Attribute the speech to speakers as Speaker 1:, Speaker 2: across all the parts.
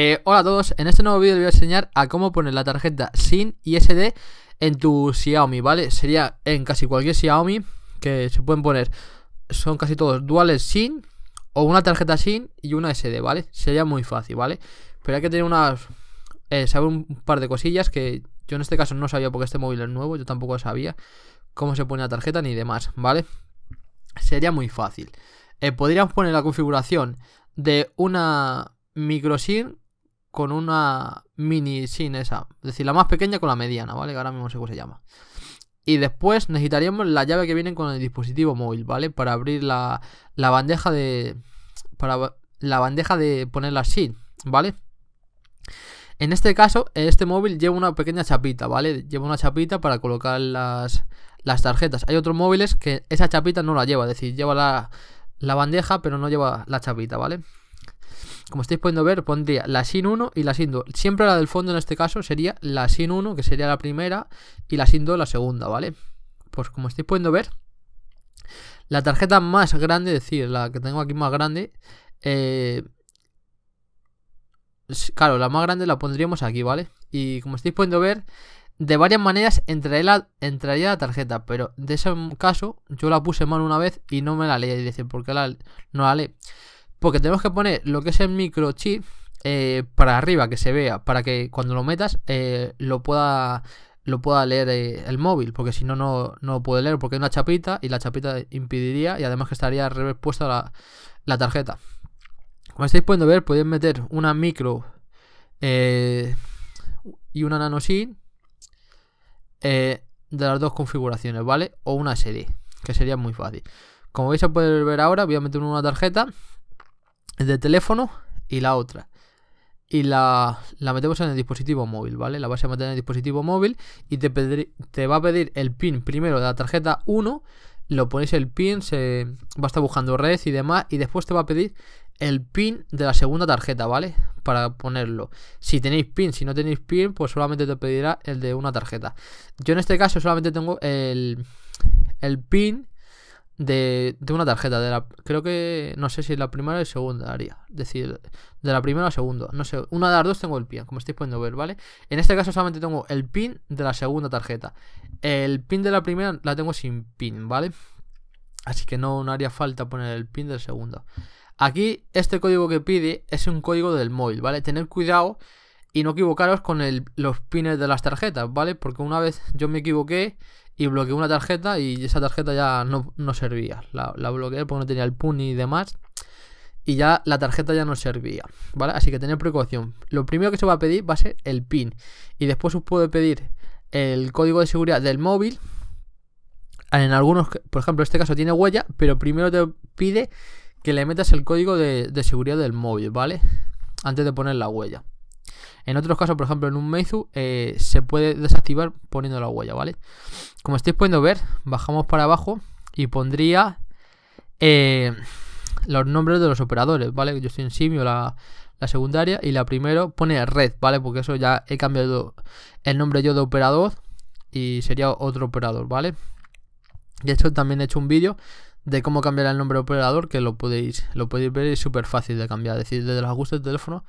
Speaker 1: Eh, hola a todos, en este nuevo vídeo les voy a enseñar a cómo poner la tarjeta SIN y SD en tu Xiaomi, ¿vale? Sería en casi cualquier Xiaomi que se pueden poner, son casi todos duales SIN o una tarjeta SIN y una SD, ¿vale? Sería muy fácil, ¿vale? Pero hay que tener unas, eh, saber un par de cosillas que yo en este caso no sabía porque este móvil es nuevo, yo tampoco sabía cómo se pone la tarjeta ni demás, ¿vale? Sería muy fácil. Eh, podríamos poner la configuración de una micro SIM con una mini sin esa. Es decir, la más pequeña con la mediana, ¿vale? Que ahora mismo sé cómo se llama. Y después necesitaríamos la llave que viene con el dispositivo móvil, ¿vale? Para abrir la, bandeja de... Para la bandeja de poner la ¿vale? En este caso, este móvil lleva una pequeña chapita, ¿vale? Lleva una chapita para colocar las, las tarjetas. Hay otros móviles que esa chapita no la lleva, es decir, lleva la bandeja pero no lleva la chapita, ¿vale? como estáis pudiendo ver, pondría la sin 1 y la sin 2. Siempre la del fondo en este caso sería la sin 1, que sería la primera, y la sin 2 la segunda, ¿vale? Pues como estáis pudiendo ver, la tarjeta más grande, es decir, la que tengo aquí más grande, eh, claro, la más grande la pondríamos aquí, ¿vale? Y como estáis pudiendo ver, de varias maneras entraría la, tarjeta, pero de ese caso yo la puse mal una vez y no me la leí, es decir, porque la, no la leí. Porque tenemos que poner lo que es el microchip eh, para arriba, que se vea, para que cuando lo metas eh, lo pueda lo pueda leer eh, el móvil, porque si no, no lo puede leer, porque hay una chapita y la chapita impediría y además que estaría al puesta la, tarjeta. Como estáis pudiendo ver, podéis meter una micro eh, y una nano SIM de las dos configuraciones, ¿vale? O una SD, que sería muy fácil. Como vais a poder ver ahora, voy a meter una tarjeta de teléfono y la otra. Y la, metemos en el dispositivo móvil, ¿vale? La vas a meter en el dispositivo móvil y te, te va a pedir el pin primero de la tarjeta 1. Lo ponéis el pin, se va a estar buscando red y demás. Y después te va a pedir el pin de la segunda tarjeta, ¿vale? Para ponerlo. Si tenéis pin, si no tenéis pin, pues solamente te pedirá el de una tarjeta. Yo en este caso solamente tengo el, el pin de, una tarjeta. De la, creo que no sé si la primera o segunda haría. Es decir, de la primera o segunda. No sé, una de las dos tengo el PIN, como estáis pudiendo ver, ¿vale? En este caso solamente tengo el PIN de la segunda tarjeta. El PIN de la primera la tengo sin PIN, ¿vale? Así que no, no haría falta poner el PIN del segundo. Aquí este código que pide es un código del móvil, ¿vale? Tener cuidado y no equivocaros con el, los pines de las tarjetas, ¿vale? Porque una vez yo me equivoqué y bloqueé una tarjeta y esa tarjeta ya no, servía. La, la, bloqueé porque no tenía el PUN y demás. Y ya la tarjeta ya no servía, ¿vale? Así que tener precaución. Lo primero que se va a pedir va a ser el PIN. Y después os puede pedir el código de seguridad del móvil. En algunos, por ejemplo, este caso tiene huella, pero primero te pide que le metas el código de, de seguridad del móvil, ¿vale? Antes de poner la huella. En otros casos, por ejemplo, en un Meizu, eh, se puede desactivar poniendo la huella, ¿vale? Como estáis pudiendo ver, bajamos para abajo y pondría eh, los nombres de los operadores, ¿vale? Yo estoy en Simio, la, secundaria, y la primero pone red, ¿vale? Porque eso ya he cambiado el nombre yo de operador y sería otro operador, ¿vale? De hecho, también he hecho un vídeo de cómo cambiar el nombre de operador, que lo podéis, lo podéis ver, es súper fácil de cambiar. Es decir, desde los ajustes de teléfono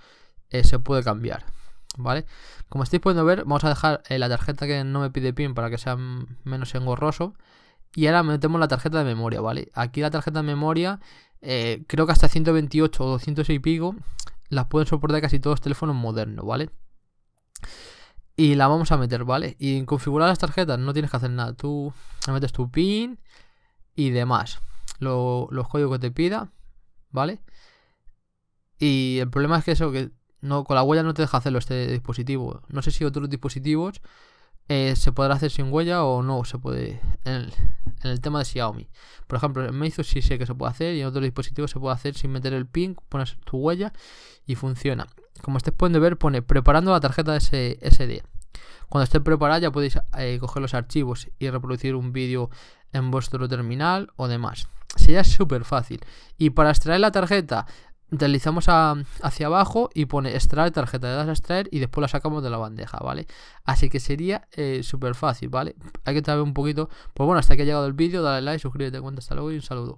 Speaker 1: eh, se puede cambiar. ¿vale? Como estáis pudiendo ver, vamos a dejar eh, la tarjeta que no me pide PIN para que sea menos engorroso. Y ahora metemos la tarjeta de memoria, ¿vale? Aquí la tarjeta de memoria, eh, creo que hasta 128 o 200 y pico, las pueden soportar casi todos los teléfonos modernos, ¿vale? Y la vamos a meter, ¿vale? Y en configurar las tarjetas no tienes que hacer nada. Tú metes tu PIN y demás. los códigos que te pida, ¿vale? Y el problema es que eso, que no, con la huella no te deja hacerlo este dispositivo. No sé si otros dispositivos eh, se podrá hacer sin huella o no se puede. En el, tema de Xiaomi. Por ejemplo, en Meizu sí sé que se puede hacer y en otros dispositivos se puede hacer sin meter el pin, pones tu huella y funciona. Como ustedes pueden ver, pone preparando la tarjeta SD. Cuando esté preparada ya podéis eh, coger los archivos y reproducir un vídeo en vuestro terminal o demás. Sería súper fácil. Y para extraer la tarjeta deslizamos hacia abajo y pone extraer tarjeta, de las extraer y después la sacamos de la bandeja, ¿vale? Así que sería eh, súper fácil, ¿vale? Hay que traer un poquito. Pues bueno, hasta que ha llegado el vídeo, dale like, suscríbete, cuenta, hasta luego y un saludo.